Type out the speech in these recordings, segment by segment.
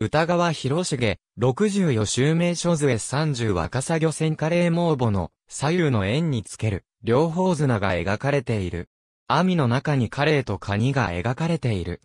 歌川広重、十4襲名所杖三十若狭漁船カレー毛母の左右の円につける両方綱が描かれている。網の中にカレーとカニが描かれている。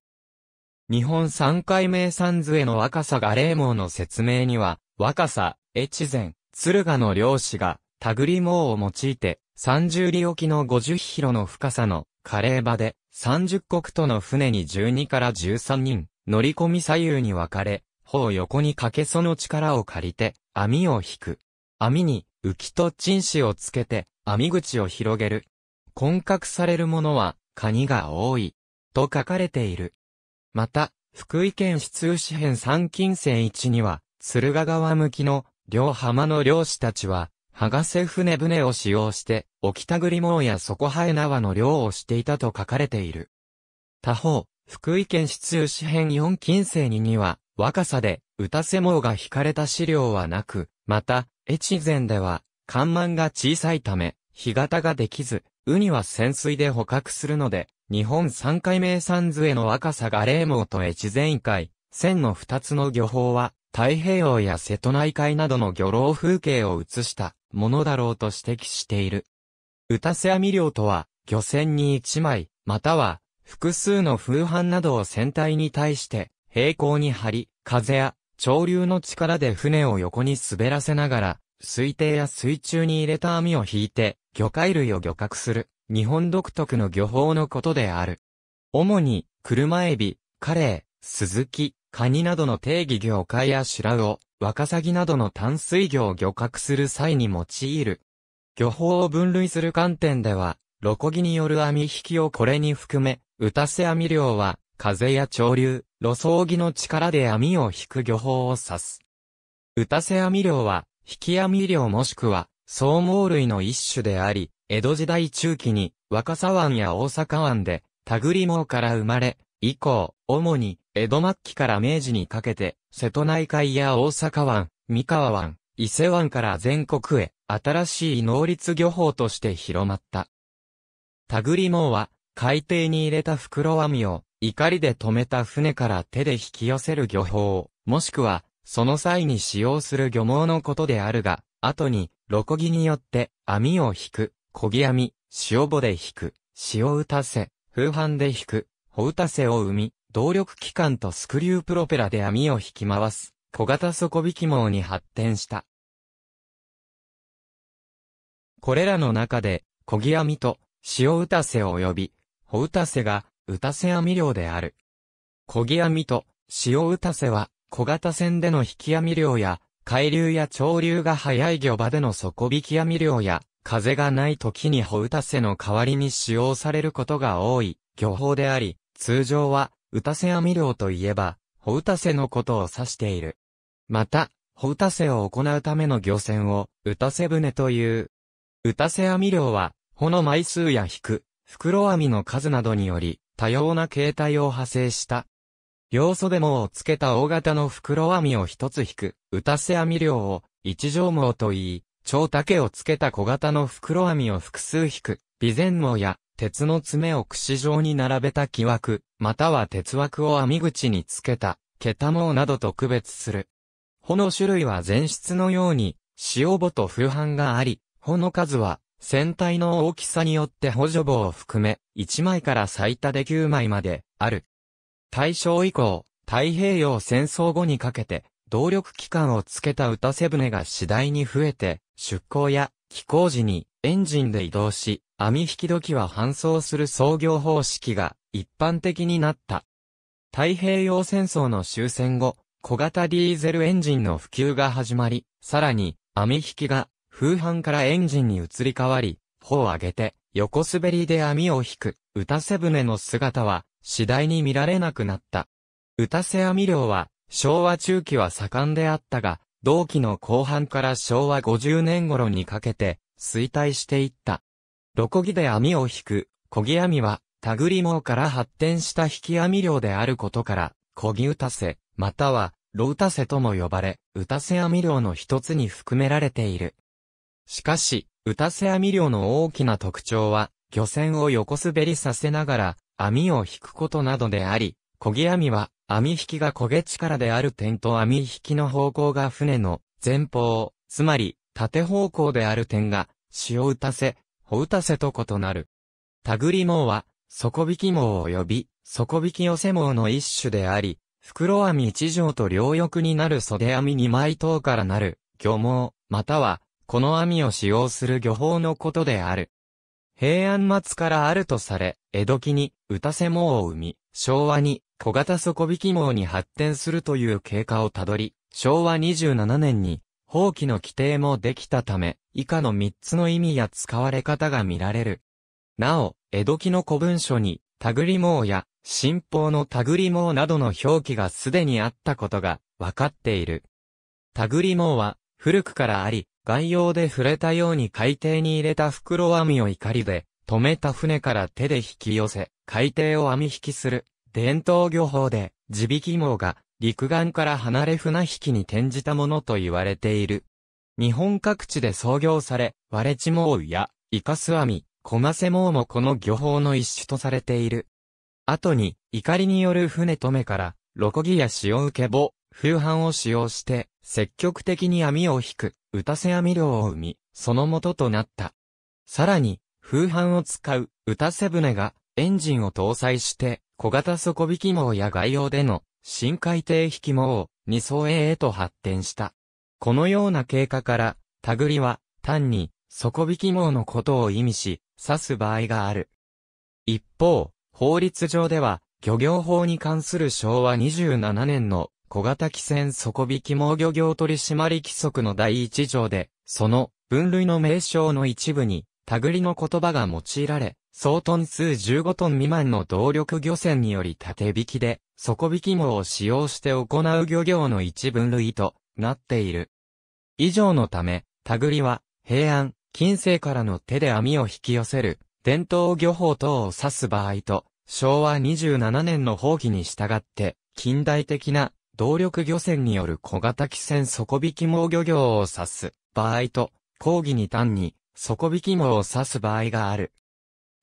日本三回名産杖の若さが霊毛の説明には、若さ、越前、鶴ヶの漁師が、たぐり毛を用いて、三十里沖の五十広の深さの、カレー場で、三十国との船に十二から十三人、乗り込み左右に分かれ、方横にかけその力を借りて、網を引く。網に、浮きと鎮子をつけて、網口を広げる。混獲されるものは、カニが多い。と書かれている。また、福井県市通市辺三金線一には、鶴ヶ川向きの、両浜の漁師たちは、剥がせ船船を使用して、沖田栗網や底生え縄の漁をしていたと書かれている。他方、福井県出中市編4近世にには、若さで、歌瀬網が引かれた資料はなく、また、越前では、看板が小さいため、干潟ができず、ウニは潜水で捕獲するので、日本三海名産図への若さが霊網と越前海、千の二つの漁法は、太平洋や瀬戸内海などの漁労風景を映したものだろうと指摘している。歌瀬網漁とは、漁船に一枚、または複数の風帆などを船体に対して平行に張り、風や潮流の力で船を横に滑らせながら、水底や水中に入れた網を引いて、魚介類を漁獲する、日本独特の漁法のことである。主に、車エビ、カレイ、スズキ、カニなどの定義魚介やシラウオ、ワカサギなどの淡水魚を漁獲する際に用いる。漁法を分類する観点では、ロコギによる網引きをこれに含め、歌瀬網漁は、風や潮流、路葬儀の力で網を引く漁法を指す。歌瀬網漁は、引き網漁もしくは、総毛類の一種であり、江戸時代中期に、若狭湾や大阪湾で、田栗ウから生まれ、以降、主に、江戸末期から明治にかけて、瀬戸内海や大阪湾、三河湾、伊勢湾から全国へ、新しい能率漁法として広まった。田栗網は、海底に入れた袋網を、怒りで止めた船から手で引き寄せる漁法、もしくは、その際に使用する漁網のことであるが、後に、ロコギによって、網を引く、こぎ網、塩棒で引く、塩打たせ、風帆で引く、帆打たせを生み、動力機関とスクリュープロペラで網を引き回す、小型底引き網に発展した。これらの中で、こぎ網と塩打たせ及び、おたせが、たせ網漁である。漕ぎ網と、潮たせは、小型船での引き網漁や、海流や潮流が早い漁場での底引き網漁や、風がない時にホウタセの代わりに使用されることが多い漁法であり、通常は、ウタセ網漁といえば、ホウタセのことを指している。また、ホウタセを行うための漁船を、ウタセ船という。ウたせ網漁は、帆の枚数や引く、袋網の数などにより、多様な形態を派生した。要素でもをつけた大型の袋網を一つ引く、打たせ網量を一条網と言い、長竹をつけた小型の袋網を複数引く、備前網や鉄の爪を串状に並べた木枠、または鉄枠を網口につけた、桁網などと区別する。穂の種類は前室のように、塩穂と風帆があり、穂の数は船体の大きさによって補助棒を含め、1枚から最多で9枚まで、ある。大正以降、太平洋戦争後にかけて、動力機関をつけた歌瀬船が次第に増えて、出港や寄港時にエンジンで移動し、網引き時は搬送する操業方式が一般的になった。太平洋戦争の終戦後、小型ディーゼルエンジンの普及が始まり、さらに網引きが風帆からエンジンに移り変わり、帆を上げて、横滑りで網を引く、打たせ船の姿は、次第に見られなくなった。打たせ網漁は、昭和中期は盛んであったが、同期の後半から昭和50年頃にかけて、衰退していった。ロコギで網を引く、コギ網は、タグリ網から発展した引き網漁であることから、コギ打たせ、または、ロ打たせとも呼ばれ、打たせ網漁の一つに含められている。しかし、打たせ網漁の大きな特徴は、漁船を横滑りさせながら、網を引くことなどであり、漕ぎ網は、網引きが焦げ力である点と網引きの方向が船の前方、つまり縦方向である点が、潮打たせ、帆打たせと異なる。たぐり網は、底引き網及び、底引き寄せ網の一種であり、袋網一条と両翼になる袖網二枚等からなる、漁網、または、この網を使用する漁法のことである。平安末からあるとされ、江戸期に、打たせ網を生み、昭和に、小型底引き網に発展するという経過をたどり、昭和27年に、法規の規定もできたため、以下の3つの意味や使われ方が見られる。なお、江戸期の古文書に、たぐり網や、新法のたぐり網などの表記がすでにあったことが、わかっている。たぐり網は、古くからあり、概要で触れたように海底に入れた袋網を怒りで、止めた船から手で引き寄せ、海底を網引きする、伝統漁法で、地引き網が、陸岸から離れ船引きに転じたものと言われている。日本各地で創業され、割れ地網や、イカス網、コマセ網もこの漁法の一種とされている。後に、怒りによる船止めから、ロコギや塩受け棒、風帆を使用して、積極的に網を引く、打たせ網漁を生み、その元となった。さらに、風帆を使う、打たせ船が、エンジンを搭載して、小型底引き網や外洋での、深海底引き網を、二層へへと発展した。このような経過から、タグリは、単に、底引き網のことを意味し、指す場合がある。一方、法律上では、漁業法に関する昭和27年の小型汽船底引き網漁業取締規則の第一条で、その分類の名称の一部に、たぐりの言葉が用いられ、総トン数15トン未満の動力漁船により縦引きで、底引き網を使用して行う漁業の一分類となっている。以上のため、たぐりは、平安、近世からの手で網を引き寄せる、伝統漁法等を指す場合と、昭和27年の法規に従って、近代的な動力漁船による小型機船底引き網漁業を指す場合と、講義に単に底引き網を指す場合がある。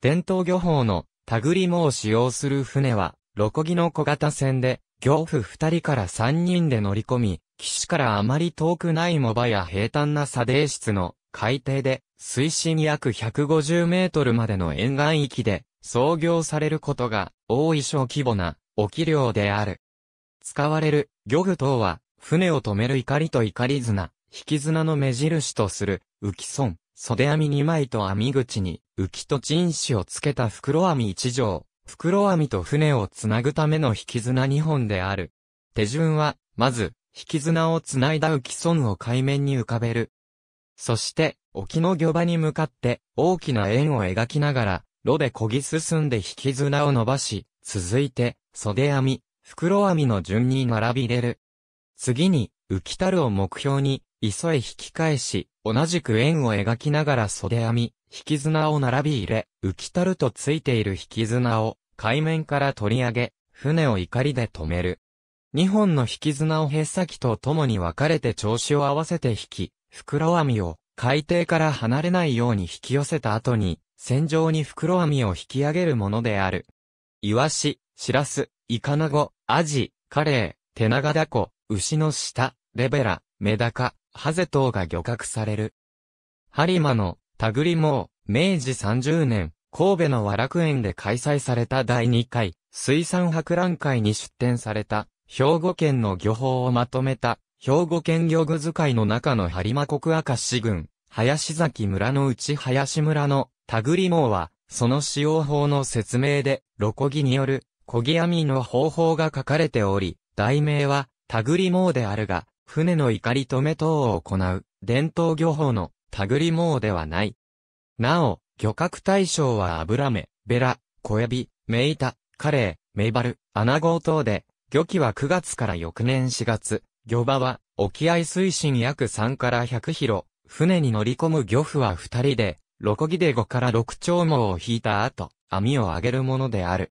伝統漁法のタグリ網を使用する船は、ロコギの小型船で、漁夫二人から三人で乗り込み、岸からあまり遠くない藻場や平坦な砂泥室の海底で、水深約150メートルまでの沿岸域で、操業されることが多い小規模な、沖漁である。使われる漁具等は、船を止める怒りと怒り綱、引き綱の目印とする、浮き損、袖網2枚と網口に、浮きと陳紙をつけた袋網1畳、袋網と船をつなぐための引き綱2本である。手順は、まず、引き綱をつないだ浮き損を海面に浮かべる。そして、沖の漁場に向かって、大きな円を描きながら、炉で漕ぎ進んで引き綱を伸ばし、続いて、袖網、袋網の順に並び入れる。次に、浮きたるを目標に、急い引き返し、同じく円を描きながら袖編み、引き綱を並び入れ、浮きたるとついている引き綱を、海面から取り上げ、船を怒りで止める。二本の引き綱をへっ先と共に分かれて調子を合わせて引き、袋網を海底から離れないように引き寄せた後に、船上に袋網を引き上げるものである。イワシ、シラス、イカナゴ、アジ、カレイ、テナガダコ、牛の下、レベラ、メダカ、ハゼ等が漁獲される。ハリマの、タグリモー、明治30年、神戸の和楽園で開催された第2回、水産博覧会に出展された、兵庫県の漁法をまとめた、兵庫県漁具使いの中のハリマ国赤市郡、林崎村の内林村の、タグリモーは、その使用法の説明で、ロコギによる漕ぎ網の方法が書かれており、題名は、たぐり網であるが、船の怒り止め等を行う、伝統漁法の、たぐり網ではない。なお、漁獲対象は油目、ベラ、小エビ、メイタ、カレー、メイバル、アナゴ等で、漁期は9月から翌年4月、漁場は、沖合水深約3から100キロ、船に乗り込む漁夫は2人で、ロコギで5から6丁網を引いた後、網を上げるものである。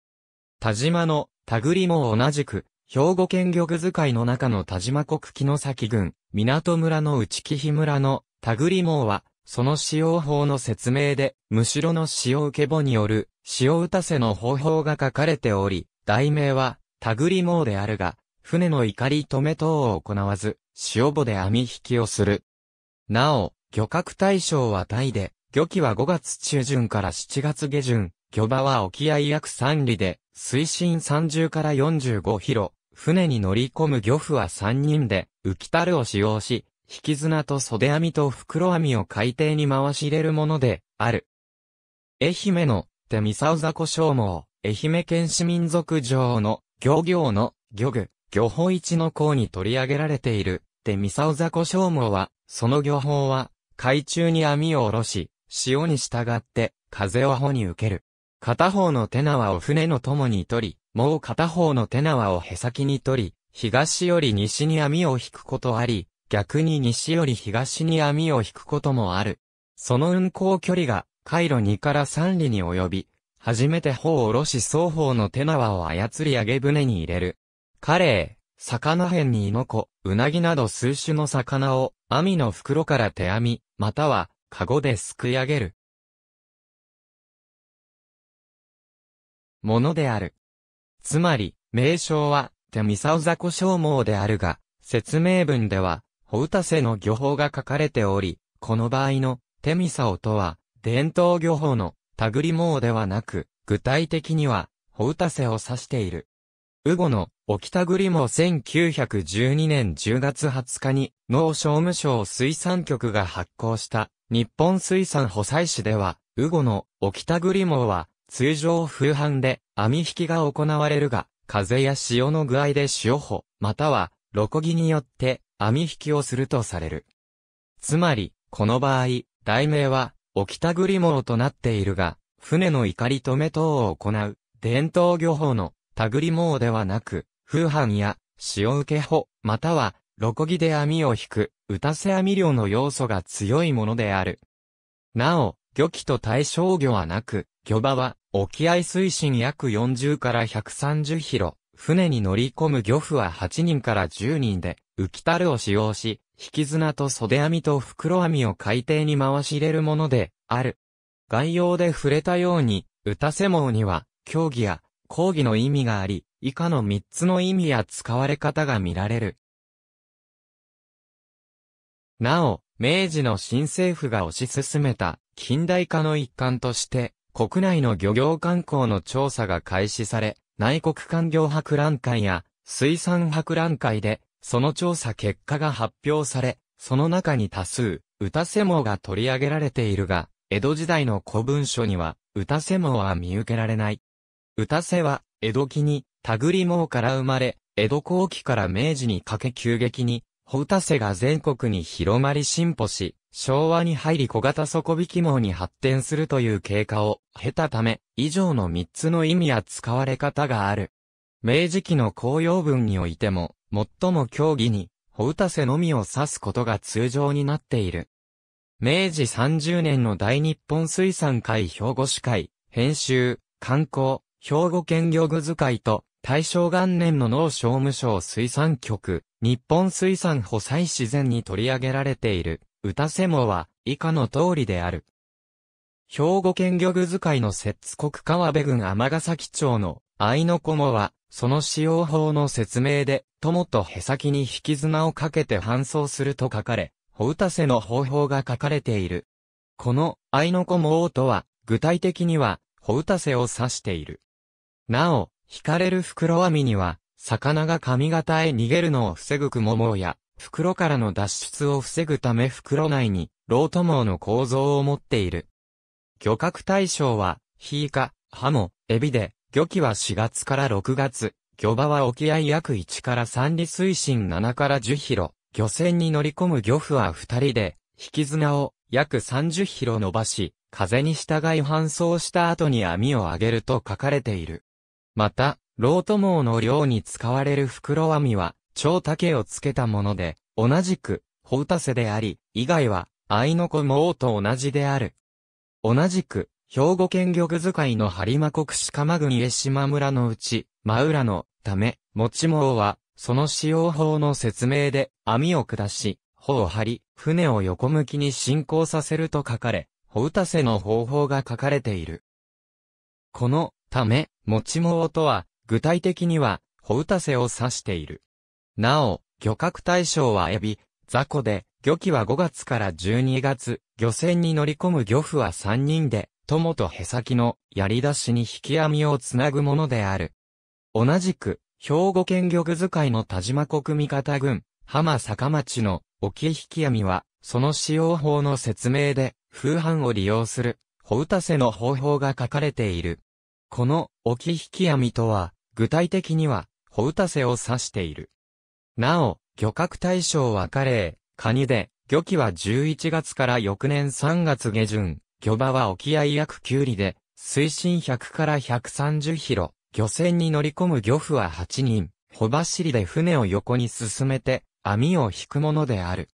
田島の、田栗も同じく、兵庫県漁具使いの中の田島国木崎郡、港村の内木日村の、田栗網は、その使用法の説明で、むしろの使用受け簿による、使用打たせの方法が書かれており、題名は、田栗網であるが、船の怒り止め等を行わず、塩簿で網引きをする。なお、漁獲対象はタイで、漁期は5月中旬から7月下旬、漁場は沖合約3里で、水深30から45キロ、船に乗り込む漁夫は3人で、浮き樽を使用し、引き綱と袖網と袋網を海底に回し入れるもので、ある。愛媛の、手三沢座古消耗、愛媛県市民族上の、漁業の、漁具、漁法一の項に取り上げられている、手三沢座古消耗は、その漁法は、海中に網を下ろし、潮に従って、風を帆に受ける。片方の手縄を船の友に取り、もう片方の手縄をへさきに取り、東より西に網を引くことあり、逆に西より東に網を引くこともある。その運行距離が、回路2から3里に及び、初めて帆を下ろし双方の手縄を操り上げ船に入れる。カレー、魚辺にイノコ、ウナギなど数種の魚を、網の袋から手網、または、カゴですくい上げる。ものである。つまり、名称は、テミサオザコ消耗であるが、説明文では、ホウタセの漁法が書かれており、この場合の、テミサオとは、伝統漁法の、タグリモウではなく、具体的には、ホウタセを指している。ウゴの、グリモも1912年10月20日に、農商務省水産局が発行した、日本水産補佐市では、ウゴの、グリモウは、通常風帆で網引きが行われるが、風や潮の具合で潮歩、または、ロコギによって網引きをするとされる。つまり、この場合、題名は、沖田栗網となっているが、船の怒り止め等を行う、伝統漁法の、田栗網ではなく、風帆や、潮受け法、または、ロコギで網を引く、打たせ網漁の要素が強いものである。なお、漁期と対象魚はなく、漁場は、沖合水深約40から130キロ、船に乗り込む漁夫は8人から10人で、浮き樽を使用し、引き綱と袖網と袋網を海底に回し入れるもので、ある。概要で触れたように、歌瀬網には、競技や、講義の意味があり、以下の3つの意味や使われ方が見られる。なお、明治の新政府が推し進めた近代化の一環として、国内の漁業観光の調査が開始され、内国環境博覧会や水産博覧会で、その調査結果が発表され、その中に多数、歌瀬網が取り上げられているが、江戸時代の古文書には、歌瀬網は見受けられない。歌瀬は、江戸期に、たぐり網から生まれ、江戸後期から明治にかけ急激に、ほうたせが全国に広まり進歩し、昭和に入り小型底引き網に発展するという経過を経たため、以上の3つの意味や使われ方がある。明治期の公用文においても、最も競技に、ほうたせのみを指すことが通常になっている。明治30年の大日本水産会兵庫市会、編集、観光、兵庫県漁具図会と、大正元年の農商務省水産局、日本水産保災自然に取り上げられている。歌せもは、以下の通りである。兵庫県漁具使いの摂津国川辺郡尼崎町の愛の子もは、その使用法の説明で、友とへさきに引き綱をかけて搬送すると書かれ、ほうたせの方法が書かれている。この愛の子もとは、具体的には、ほうたせを指している。なお、引かれる袋網には、魚が髪型へ逃げるのを防ぐ雲もや、袋からの脱出を防ぐため袋内に、ロート網の構造を持っている。漁獲対象は、ヒイカ、ハモ、エビで、漁期は4月から6月、漁場は沖合約1から3里水深7から10キロ、漁船に乗り込む漁夫は2人で、引き綱を約30キロ伸ばし、風に従い搬送した後に網を上げると書かれている。また、ロート網の漁に使われる袋網は、長竹をつけたもので、同じく、う太瀬であり、以外は、愛の子も王と同じである。同じく、兵庫県玉使いの張磨国鹿間郡江島村のうち、真浦のため、持ちも王は、その使用法の説明で、網を下し、帆を張り、船を横向きに進行させると書かれ、ほうたせの方法が書かれている。この、ため、持ちも王とは、具体的には、ほうたせを指している。なお、漁獲対象はエビ、雑魚で、漁期は5月から12月、漁船に乗り込む漁夫は3人で、友とへさきの槍出しに引き網をつなぐものである。同じく、兵庫県漁具使いの田島国味方軍、浜坂町の沖引き網は、その使用法の説明で、風帆を利用する、ほうたせの方法が書かれている。この、沖引き網とは、具体的には、ほうたせを指している。なお、漁獲対象はカレー、カニで、漁期は11月から翌年3月下旬、漁場は沖合約9里で、水深100から130キロ、漁船に乗り込む漁夫は8人、帆走りで船を横に進めて、網を引くものである。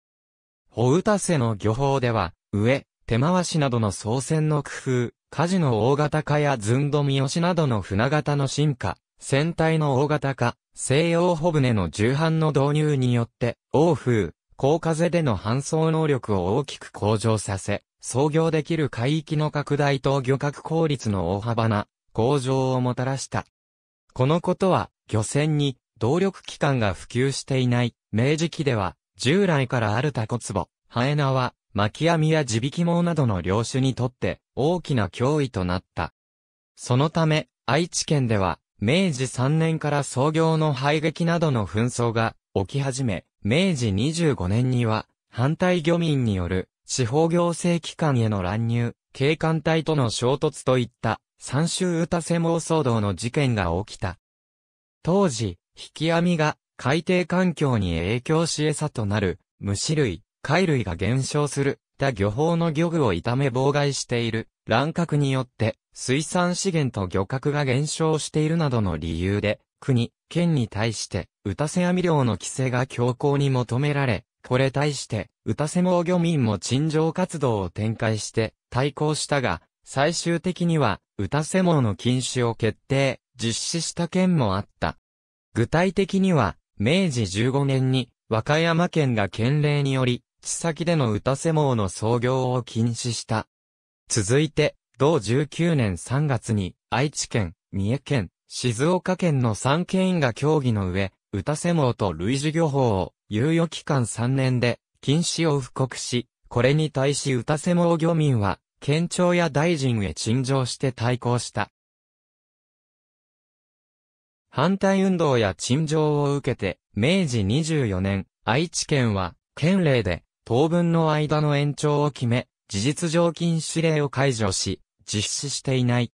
おうたせの漁法では、上、手回しなどの操船の工夫、火事の大型化や寸止み押しなどの船型の進化、船体の大型化、西洋帆船の重版の導入によって、欧風、高風での搬送能力を大きく向上させ、操業できる海域の拡大と漁獲効率の大幅な向上をもたらした。このことは、漁船に動力機関が普及していない明治期では、従来からあるタコツボ、ハエナは、巻き網や地引き網などの漁種にとって大きな脅威となった。そのため、愛知県では、明治3年から創業の廃撃などの紛争が起き始め、明治25年には反対漁民による地方行政機関への乱入、警官隊との衝突といった三州たせ門騒動の事件が起きた。当時、引き網が海底環境に影響し餌となる虫類、貝類が減少する、他漁法の漁具を痛め妨害している乱獲によって水産資源と漁獲が減少しているなどの理由で、国、県に対して、打たせ網漁の規制が強行に求められ、これ対して、打たせ網漁民も陳情活動を展開して、対抗したが、最終的には、打たせ網の禁止を決定、実施した県もあった。具体的には、明治15年に、和歌山県が県令により、地先での打たせ網の創業を禁止した。続いて、同19年3月に、愛知県、三重県、静岡県の3県員が協議の上、歌瀬網と類似漁法を、猶予期間3年で、禁止を布告し、これに対し歌瀬網漁民は、県庁や大臣へ陳情して対抗した。反対運動や陳情を受けて、明治24年、愛知県は、県令で、当分の間の延長を決め、事実上禁止令を解除し、実施していない。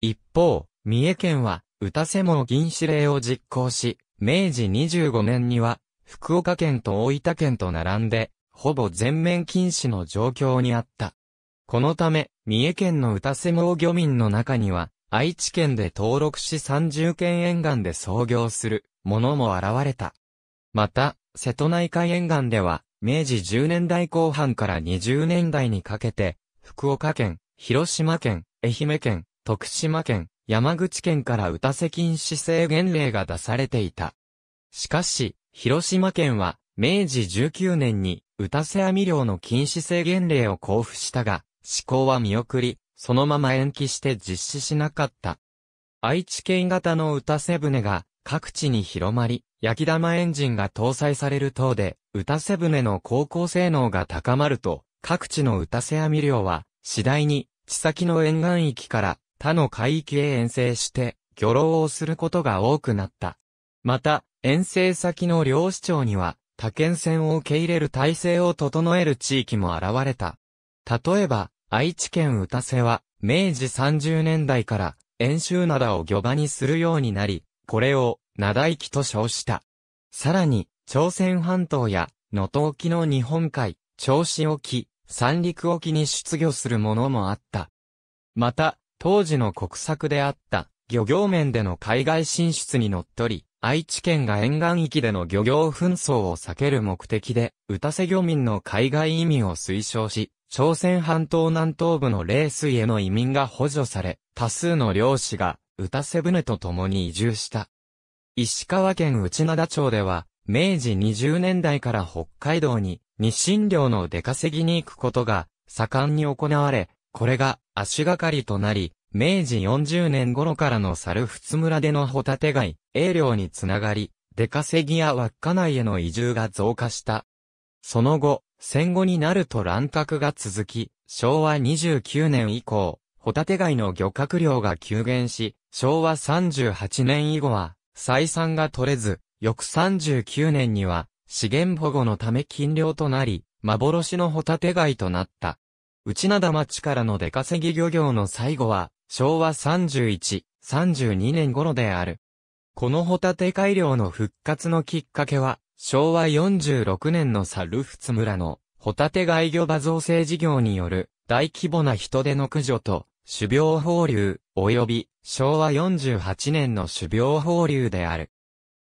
一方、三重県は、歌瀬も禁止令を実行し、明治25年には、福岡県と大分県と並んで、ほぼ全面禁止の状況にあった。このため、三重県の歌瀬毛漁民の中には、愛知県で登録し30県沿岸で創業する、ものも現れた。また、瀬戸内海沿岸では、明治10年代後半から20年代にかけて、福岡県、広島県、愛媛県、徳島県、山口県から打たせ禁止制限令が出されていた。しかし、広島県は、明治19年に、打たせ網漁の禁止制限令を交付したが、施行は見送り、そのまま延期して実施しなかった。愛知県型の打たせ船が、各地に広まり、焼き玉エンジンが搭載される等で、打たせ船の航行性能が高まると、各地の打たせ網漁は、次第に地先の沿岸域から他の海域へ遠征して漁労をすることが多くなった。また、遠征先の漁師町には他県船を受け入れる体制を整える地域も現れた。例えば、愛知県宇多瀬は明治30年代から遠州灘を漁場にするようになり、これを灘域と称した。さらに、朝鮮半島や能登沖の日本海、銚子沖、三陸沖に出魚するものもあった。また、当時の国策であった漁業面での海外進出にのっとり、愛知県が沿岸域での漁業紛争を避ける目的で、た瀬漁民の海外移民を推奨し、朝鮮半島南東部の冷水への移民が補助され、多数の漁師がた瀬船と共に移住した。石川県内灘町では、明治20年代から北海道に日清領の出稼ぎに行くことが盛んに行われ、これが足がかりとなり、明治40年頃からの猿仏村でのホタテ貝、栄領につながり、出稼ぎや稚内への移住が増加した。その後、戦後になると乱獲が続き、昭和29年以降、ホタテ貝の漁獲量が急減し、昭和38年以後は、採算が取れず、翌39年には、資源保護のため禁漁となり、幻のホタテ貝となった。内灘町からの出稼ぎ漁業の最後は、昭和31、32年頃である。このホタテ貝漁の復活のきっかけは、昭和46年のサルフツ村のホタテ貝魚場造成事業による大規模な人手の駆除と種苗放流及び昭和48年の種苗放流である。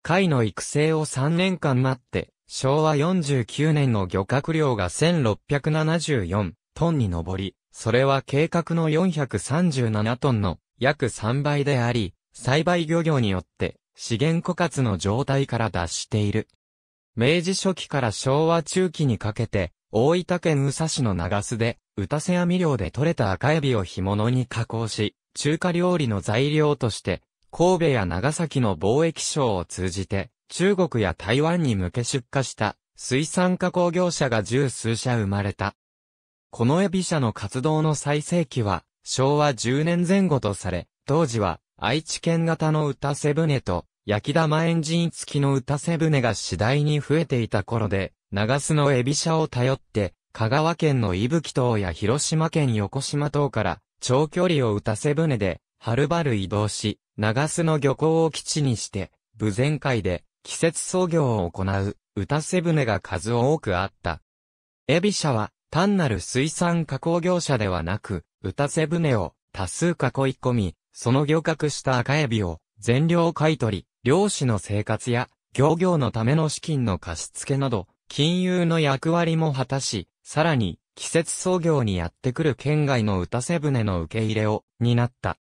貝の育成を3年間待って、昭和49年の漁獲量が1674トンに上り、それは計画の437トンの約3倍であり、栽培漁業によって資源枯渇の状態から脱している。明治初期から昭和中期にかけて、大分県宇佐市の長洲で、宇多瀬網漁で採れた赤エビを干物に加工し、中華料理の材料として神戸や長崎の貿易省を通じて、中国や台湾に向け出荷した水産加工業者が十数社生まれた。このエビ社の活動の最盛期は昭和10年前後とされ、当時は愛知県型の歌せ船と焼き玉エンジン付きの歌せ船が次第に増えていた頃で、長洲のエビ社を頼って、香川県の伊吹島や広島県横島島から長距離を歌せ船ではるばる移動し、長洲の漁港を基地にして、部前海で季節操業を行う、歌瀬船が数多くあった。エビ社は、単なる水産加工業者ではなく、歌瀬船を多数囲い込み、その漁獲した赤エビを全量買い取り、漁師の生活や漁業のための資金の貸し付けなど、金融の役割も果たし、さらに季節操業にやってくる県外の歌瀬船の受け入れを担った。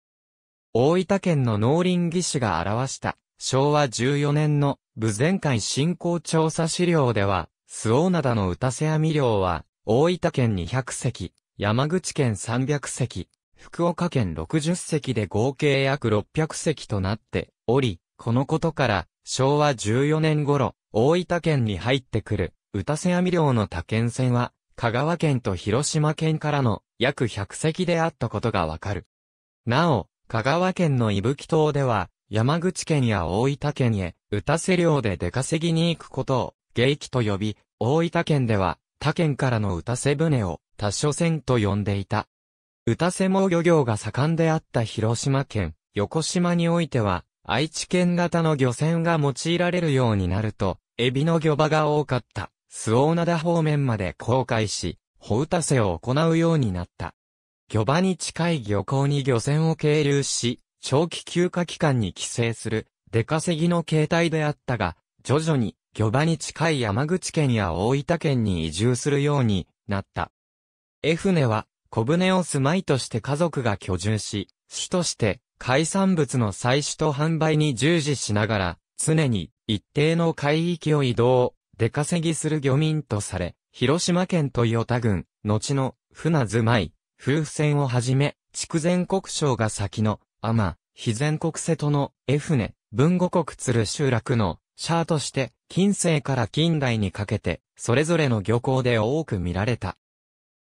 大分県の農林技師が表した昭和14年の部前会振興調査資料では、ーナ灘の歌瀬網漁は、大分県200隻、山口県300隻、福岡県60隻で合計約600隻となっており、このことから、昭和14年頃、大分県に入ってくる、歌瀬網漁の他県船は、香川県と広島県からの約100隻であったことがわかる。なお、香川県の伊吹島では、山口県や大分県へ、打たせ漁で出稼ぎに行くことを、芸機と呼び、大分県では、他県からの打たせ船を、多所船と呼んでいた。打たせも漁業が盛んであった広島県、横島においては、愛知県型の漁船が用いられるようになると、エビの漁場が多かった、周防灘方面まで航海し、帆打たせを行うようになった。漁場に近い漁港に漁船を係留し、長期休暇期間に帰省する出稼ぎの形態であったが、徐々に漁場に近い山口県や大分県に移住するようになった。絵船は小舟を住まいとして家族が居住し、主として海産物の採取と販売に従事しながら、常に一定の海域を移動、出稼ぎする漁民とされ、広島県豊田郡、後の船住まい、風船をはじめ、筑前国省が先の、天、非全国瀬戸の、江船、文語国鶴集落の、シャーとして、近世から近代にかけて、それぞれの漁港で多く見られた。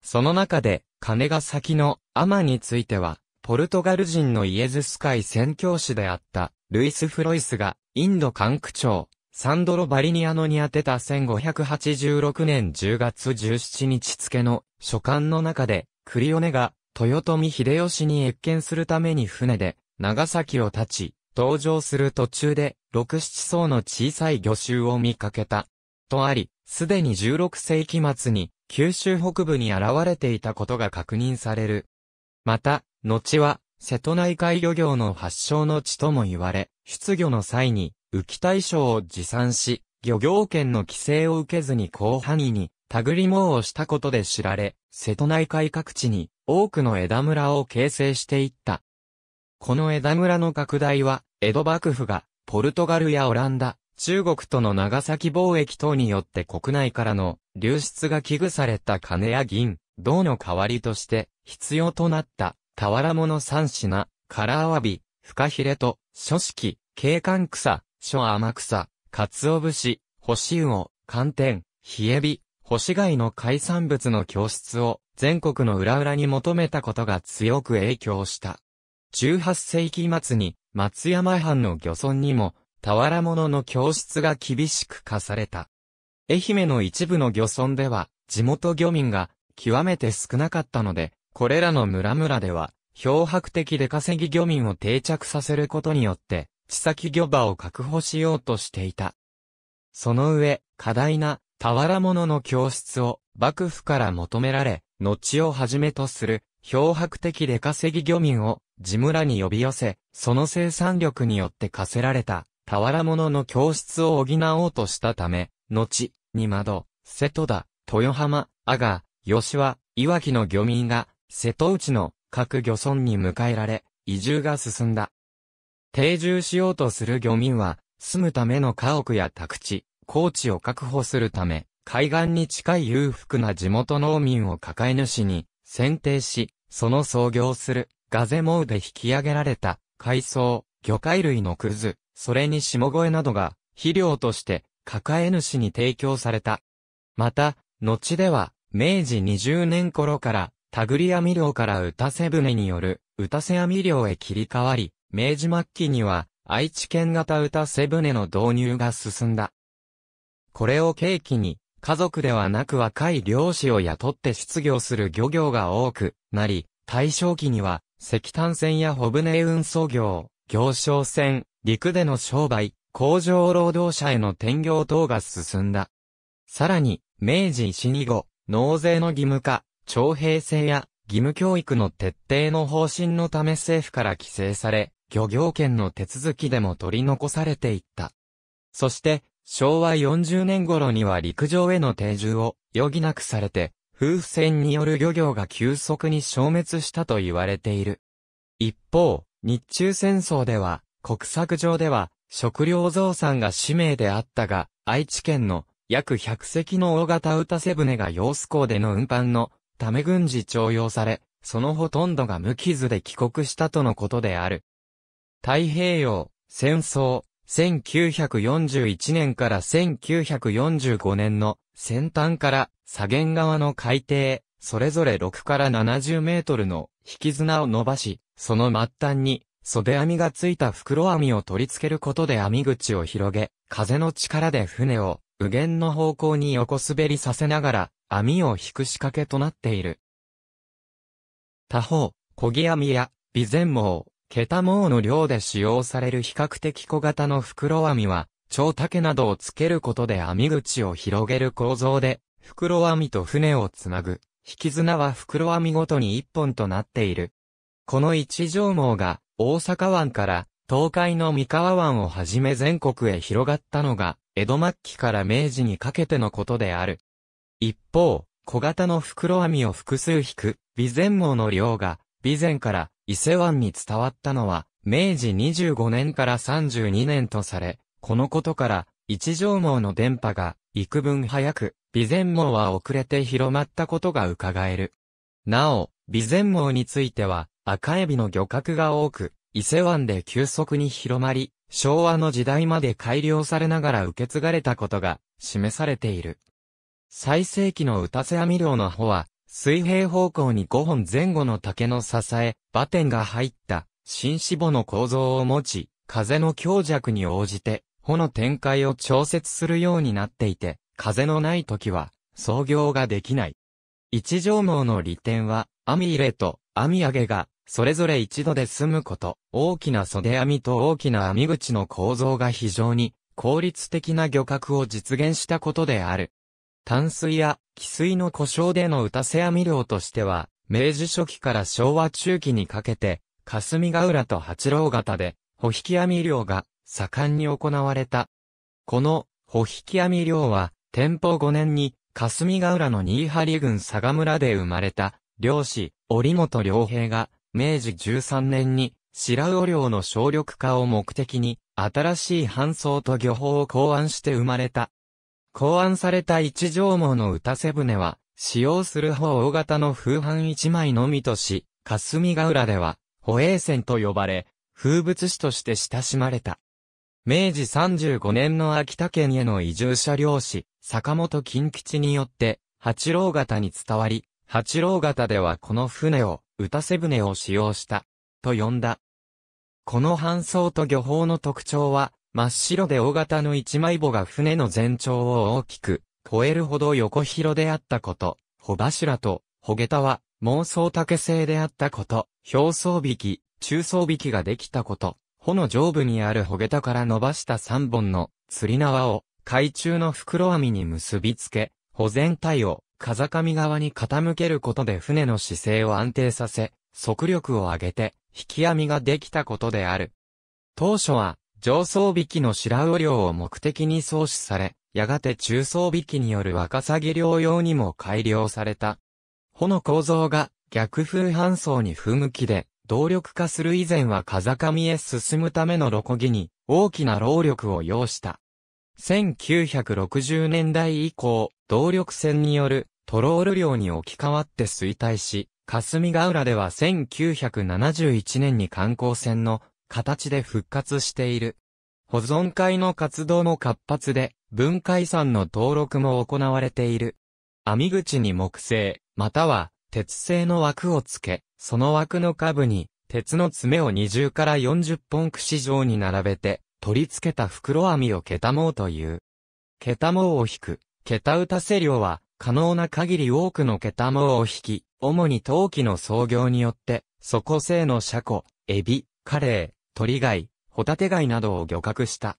その中で、金ヶ崎のアマについては、ポルトガル人のイエズス会宣教師であった、ルイス・フロイスが、インド管区長、サンドロ・バリニアノに宛てた1586年10月17日付の書簡の中で、栗尾根が、豊臣秀吉に越見するために船で、長崎を立ち、登場する途中で、六七層の小さい魚種を見かけた。とあり、すでに16世紀末に、九州北部に現れていたことが確認される。また、後は、瀬戸内海漁業の発祥の地とも言われ、出魚の際に、浮き対象を持参し、漁業権の規制を受けずに広範囲にタグリ網をしたことで知られ、瀬戸内海各地に多くの枝村を形成していった。この枝村の拡大は、江戸幕府が、ポルトガルやオランダ、中国との長崎貿易等によって国内からの流出が危惧された金や銀、銅の代わりとして必要となった俵物三品、唐アワビ、フカヒレと、書式、景観草、書天草、鰹節、干し魚、寒天、冷え火、星街の海産物の教室を全国の裏々に求めたことが強く影響した。18世紀末に松山藩の漁村にも俵物の教室が厳しく課された。愛媛の一部の漁村では地元漁民が極めて少なかったので、これらの村々では漂白的出稼ぎ漁民を定着させることによって、地先漁場を確保しようとしていた。その上、過大な俵物の教室を幕府から求められ、後をはじめとする、漂白的出稼ぎ漁民を地村に呼び寄せ、その生産力によって課せられた、俵物の教室を補おうとしたため、後、に窓、瀬戸田、豊浜、阿賀、吉和、岩木の漁民が、瀬戸内の各漁村に迎えられ、移住が進んだ。定住しようとする漁民は、住むための家屋や宅地、高地を確保するため、海岸に近い裕福な地元農民を抱え主に選定し、その創業するガゼモウで引き上げられた海藻、魚介類のクズ、それに下越などが肥料として抱え主に提供された。また、後では明治20年頃からタグリ網漁から打たせ船による打たせ網漁へ切り替わり、明治末期には愛知県型打たせ船の導入が進んだ。これを契機に、家族ではなく若い漁師を雇って失業する漁業が多くなり、大正期には、石炭船や帆船運送業、行商船、陸での商売、工場労働者への転業等が進んだ。さらに、明治維新以後、納税の義務化、徴兵制や義務教育の徹底の方針のため政府から規制され、漁業権の手続きでも取り残されていった。そして、昭和40年頃には陸上への定住を余儀なくされて、風船による漁業が急速に消滅したと言われている。一方、日中戦争では、国策上では、食料増産が使命であったが、愛知県の約100隻の大型歌瀬船が洋子港での運搬のため軍事徴用され、そのほとんどが無傷で帰国したとのことである。太平洋、戦争、1941年から1945年の先端から左舷側の海底、それぞれ6から70メートルの引き綱を伸ばし、その末端に袖網がついた袋網を取り付けることで網口を広げ、風の力で船を右舷の方向に横滑りさせながら網を引く仕掛けとなっている。他方、小木網や備前網、ケタモウの量で使用される比較的小型の袋網は、長竹などをつけることで網口を広げる構造で、袋網と船をつなぐ、引き綱は袋網ごとに一本となっている。この一条網が、大阪湾から東海の三河湾をはじめ全国へ広がったのが、江戸末期から明治にかけてのことである。一方、小型の袋網を複数引く、備前網の量が、備前から伊勢湾に伝わったのは、明治25年から32年とされ、このことから、一条網の電波が、幾分早く、備前網は遅れて広まったことが伺える。なお、備前網については、赤エビの漁獲が多く、伊勢湾で急速に広まり、昭和の時代まで改良されながら受け継がれたことが示されている。最盛期の歌瀬網漁の方は、水平方向に5本前後の竹の支え、バテンが入った新脂肪の構造を持ち、風の強弱に応じて、穂の展開を調節するようになっていて、風のない時は、操業ができない。一条網の利点は、網入れと網上げが、それぞれ一度で済むこと、大きな袖網と大きな網口の構造が非常に、効率的な漁獲を実現したことである。淡水や汽水の故障での打たせ網漁としては、明治初期から昭和中期にかけて、霞ヶ浦と八郎潟で、保引き網漁が盛んに行われた。この、保引き網漁は、天保5年に、霞ヶ浦の新張郡佐賀村で生まれた、漁師、織本良平が、明治13年に、白魚漁の省力化を目的に、新しい搬送と漁法を考案して生まれた、考案された一条網の打たせ船は、使用する方大型の風帆一枚のみとし、霞ヶ浦では、保衛船と呼ばれ、風物詩として親しまれた。明治35年の秋田県への移住者漁師、坂本金吉によって、八郎型に伝わり、八郎型ではこの船を、打たせ船を使用した、と呼んだ。この搬送と漁法の特徴は、真っ白で大型の一枚棒が船の全長を大きく超えるほど横広であったこと、帆柱と帆桁は妄想竹製であったこと、表層引き、中層引きができたこと、帆の上部にある帆桁から伸ばした三本の釣り縄を海中の袋網に結びつけ、帆全体を風上側に傾けることで船の姿勢を安定させ、速力を上げて引き網ができたことである。当初は上層引きの白魚漁を目的に創始され、やがて中層引きによるワカサギ漁用にも改良された。帆の構造が逆風搬送に不向きで、動力化する以前は風上へ進むためのロコギに大きな労力を要した。1960年代以降、動力船によるトロール漁に置き換わって衰退し、霞ヶ浦では1971年に観光船の形で復活している。保存会の活動も活発で、文化遺産の登録も行われている。網口に木製、または鉄製の枠をつけ、その枠の下部に、鉄の爪を20から40本串状に並べて、取り付けた袋網を桁毛という。桁毛を引く、桁打たせ量は、可能な限り多くの桁毛を引き、主に陶器の創業によって、底製の車庫、エビ、カレー、鳥貝、ホタテ貝などを漁獲した。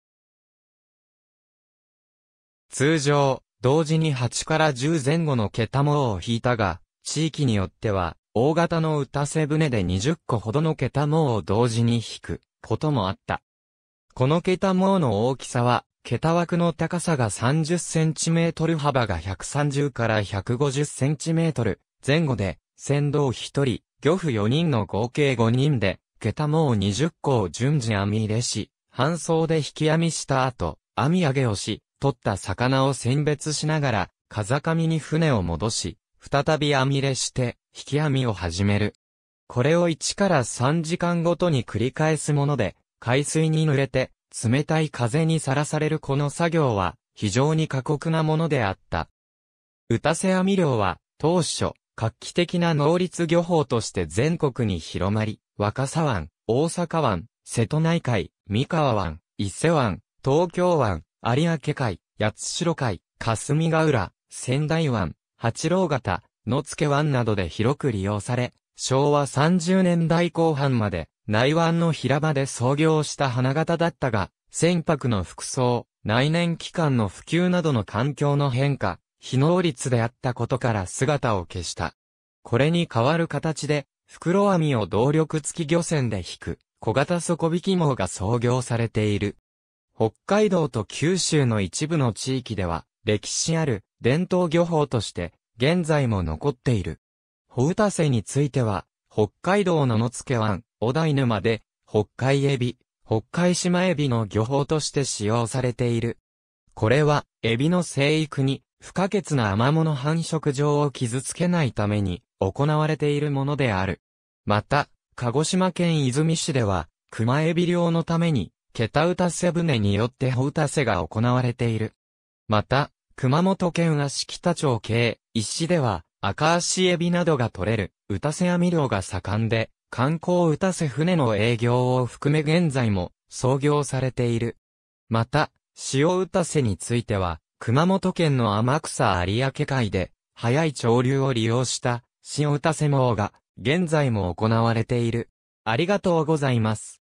通常、同時に8から10前後の桁網を引いたが、地域によっては、大型の打たせ船で20個ほどの桁網を同時に引くこともあった。この桁網の大きさは、桁枠の高さが30センチメートル幅が130から150センチメートル前後で、船頭1人、漁夫4人の合計5人で、桁もう20個を順次網入れし、搬送で引き網した後、網上げをし、取った魚を選別しながら、風上に船を戻し、再び網入れして、引き網を始める。これを1から3時間ごとに繰り返すもので、海水に濡れて、冷たい風にさらされるこの作業は、非常に過酷なものであった。打たせ網漁は、当初、画期的な能率漁法として全国に広まり、若狭湾、大阪湾、瀬戸内海、三河湾、伊勢湾、東京湾、有明海、八代海、霞ヶ浦、仙台湾、八郎潟、野付湾などで広く利用され、昭和30年代後半まで内湾の平場で創業した花形だったが、船舶の服装、内燃機関の普及などの環境の変化、非能率であったことから姿を消した。これに代わる形で、袋網を動力付き漁船で引く小型底引き網が創業されている。北海道と九州の一部の地域では歴史ある伝統漁法として現在も残っている。ホウタセについては北海道の野付湾、小台沼で北海エビ、北海島エビの漁法として使用されている。これはエビの生育に不可欠なアマモの繁殖場を傷つけないために行われているものである。また、鹿児島県泉市では、熊エビ漁のために、ケタウタセ船によってホウタセが行われている。また、熊本県足北町系、石では、赤足エビなどが取れる、ウタセ網漁が盛んで、観光ウタセ船の営業を含め現在も、創業されている。また、塩ウタセについては、熊本県の天草有明海で、早い潮流を利用した、新打瀬網が、現在も行われている。ありがとうございます。